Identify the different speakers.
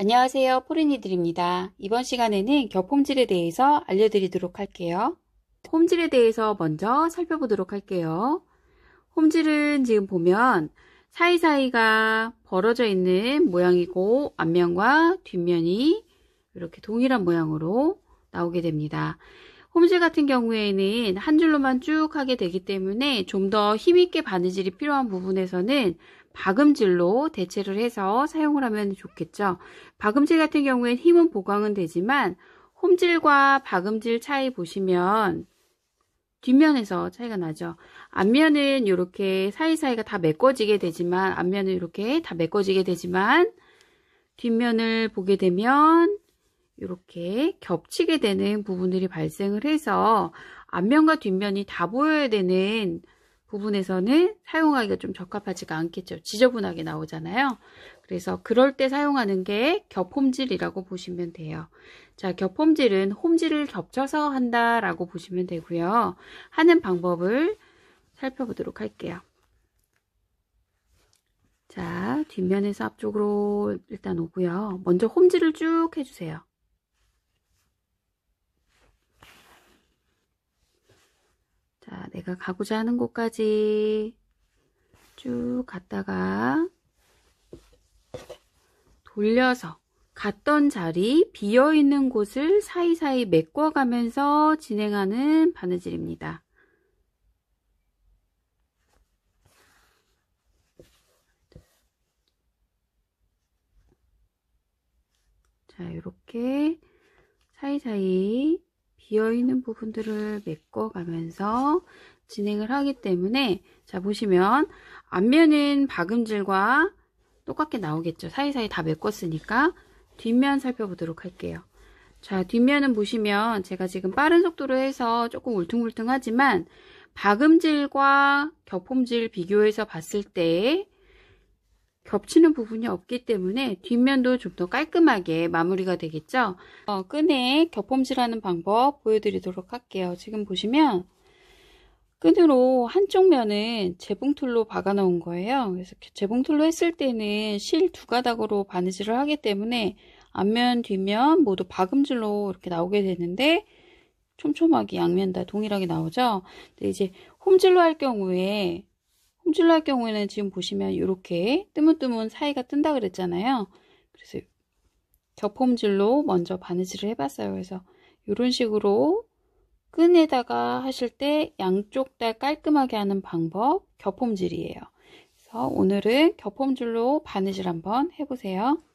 Speaker 1: 안녕하세요. 포린이들입니다. 이번 시간에는 겹홈질에 대해서 알려드리도록 할게요. 홈질에 대해서 먼저 살펴보도록 할게요. 홈질은 지금 보면 사이사이가 벌어져 있는 모양이고 앞면과 뒷면이 이렇게 동일한 모양으로 나오게 됩니다. 홈질 같은 경우에는 한 줄로만 쭉 하게 되기 때문에 좀 더 힘있게 바느질이 필요한 부분에서는 박음질로 대체를 해서 사용을 하면 좋겠죠. 박음질 같은 경우엔 힘은 보강은 되지만 홈질과 박음질 차이 보시면 뒷면에서 차이가 나죠. 앞면은 이렇게 사이사이가 다 메꿔지게 되지만 앞면은 이렇게 다 메꿔지게 되지만 뒷면을 보게 되면 이렇게 겹치게 되는 부분들이 발생을 해서 앞면과 뒷면이 다 보여야 되는 부분에서는 사용하기가 좀 적합하지가 않겠죠. 지저분하게 나오잖아요. 그래서 그럴 때 사용하는 게 겹홈질이라고 보시면 돼요. 자, 겹홈질은 홈질을 겹쳐서 한다라고 보시면 되고요. 하는 방법을 살펴보도록 할게요. 자, 뒷면에서 앞쪽으로 일단 오고요. 먼저 홈질을 쭉 해주세요. 내가 가고자 하는 곳까지 쭉 갔다가 돌려서 갔던 자리 비어있는 곳을 사이사이 메꿔가면서 진행하는 바느질입니다. 자 이렇게 사이사이 비어있는 부분들을 메꿔가면서 진행을 하기 때문에 자 보시면 앞면은 박음질과 똑같게 나오겠죠. 사이사이 다 메꿨으니까 뒷면 살펴보도록 할게요. 자 뒷면은 보시면 제가 지금 빠른 속도로 해서 조금 울퉁불퉁하지만 박음질과 격품질 비교해서 봤을 때 겹치는 부분이 없기 때문에 뒷면도 좀 더 깔끔하게 마무리가 되겠죠. 어, 끈에 겹폼질하는 방법 보여드리도록 할게요. 지금 보시면 끈으로 한쪽 면은 재봉틀로 박아 놓은 거예요. 그래서 재봉틀로 했을 때는 실 두 가닥으로 바느질을 하기 때문에 앞면, 뒷면 모두 박음질로 이렇게 나오게 되는데 촘촘하게 양면 다 동일하게 나오죠. 근데 이제 홈질로 할 경우에 홈줄날 경우에는 지금 보시면 이렇게 뜨문뜨문 사이가 뜬다 그랬잖아요. 그래서 겹홈줄로 먼저 바느질을 해봤어요. 그래서 이런 식으로 끈에다가 하실 때 양쪽 다 깔끔하게 하는 방법 겹홈질이에요. 그래서 오늘은 겹홈줄로 바느질 한번 해보세요.